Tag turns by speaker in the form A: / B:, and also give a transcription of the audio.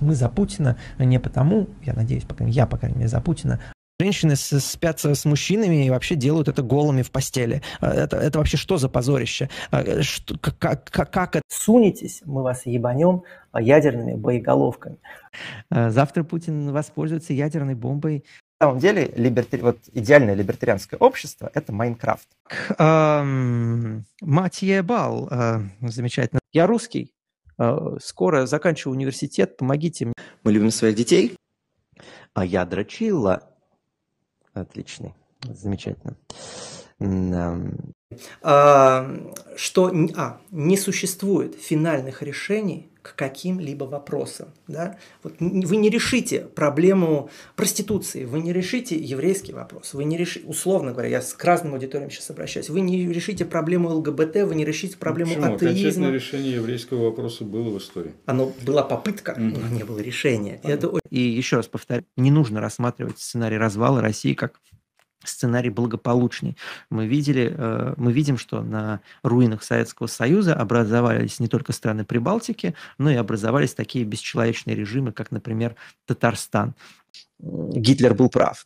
A: мы за Путина а не потому, я надеюсь, по крайней, я, по крайней мере, за Путина, Женщины спят с мужчинами и вообще делают это голыми в постели. А, это, это вообще что за позорище? А, что, как, как, как это? Сунитесь, мы вас ебанем ядерными боеголовками. Завтра Путин воспользуется ядерной бомбой. На самом деле, либертари... вот идеальное либертарианское общество – это Майнкрафт. Эм, мать ебал, э, замечательно. Я русский, Э, скоро заканчиваю университет, помогите мне. Мы любим своих детей. А я дрочила. Отлично, замечательно. Эм, а, что а, не существует финальных решений к каким-либо вопросам. Да? Вот вы не решите проблему проституции, вы не решите еврейский вопрос, вы не решите, условно говоря, я к разным аудиториям сейчас обращаюсь, вы не решите проблему ЛГБТ, вы не решите проблему Почему? атеизма. Почему?
B: решение еврейского вопроса было в истории. Оно была попытка, но не было решения. Это...
A: И еще раз повторю, не нужно рассматривать сценарий развала России как сценарий благополучный. Мы, видели, э, мы видим, что на руинах Советского Союза образовались не только страны Прибалтики, но и образовались такие бесчеловечные режимы, как, например, Татарстан. Гитлер был прав.